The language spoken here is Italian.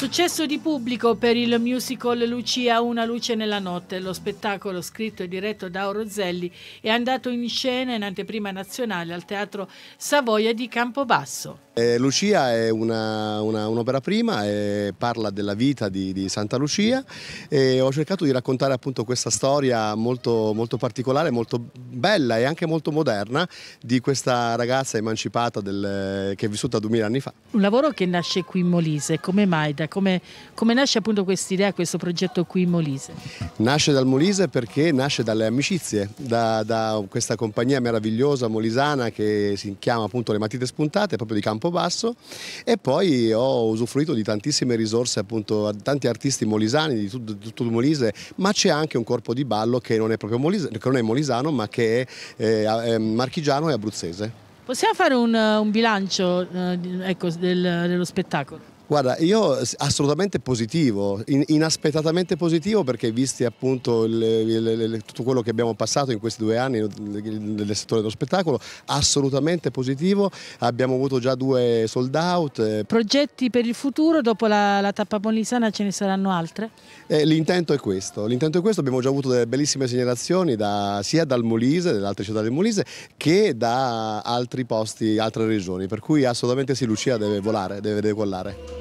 Successo di pubblico per il musical Lucia Una luce nella notte. Lo spettacolo, scritto e diretto da Orozelli, è andato in scena in anteprima nazionale al Teatro Savoia di Campobasso. Eh, Lucia è un'opera una, un prima, eh, parla della vita di, di Santa Lucia e ho cercato di raccontare appunto questa storia molto, molto, particolare, molto bella e anche molto moderna di questa ragazza emancipata del, che è vissuta duemila anni fa. Un lavoro che nasce qui in Molise, come mai? Come, come nasce appunto questa idea, questo progetto qui in Molise? Nasce dal Molise perché nasce dalle amicizie, da, da questa compagnia meravigliosa molisana che si chiama appunto Le Matite Spuntate, proprio di Campo Campobasso e poi ho usufruito di tantissime risorse appunto tanti artisti molisani di tutto, tutto il Molise ma c'è anche un corpo di ballo che non è proprio molisano, non è molisano ma che è, eh, marchigiano e abruzzese. Possiamo fare un, un bilancio eh, ecco, del, dello spettacolo? Guarda, io assolutamente positivo, in, inaspettatamente positivo perché visti appunto il, il, il, tutto quello che abbiamo passato in questi due anni nel settore dello spettacolo, assolutamente positivo, abbiamo avuto già due sold out. Eh, Progetti per il futuro, dopo la, la tappa molisana ce ne saranno altre? Eh, l'intento è questo, l'intento è questo, abbiamo già avuto delle bellissime segnalazioni da, sia dal Molise, dalle altre città del Molise, che da altri posti, altre regioni, per cui assolutamente sì, Lucia deve volare, deve decollare.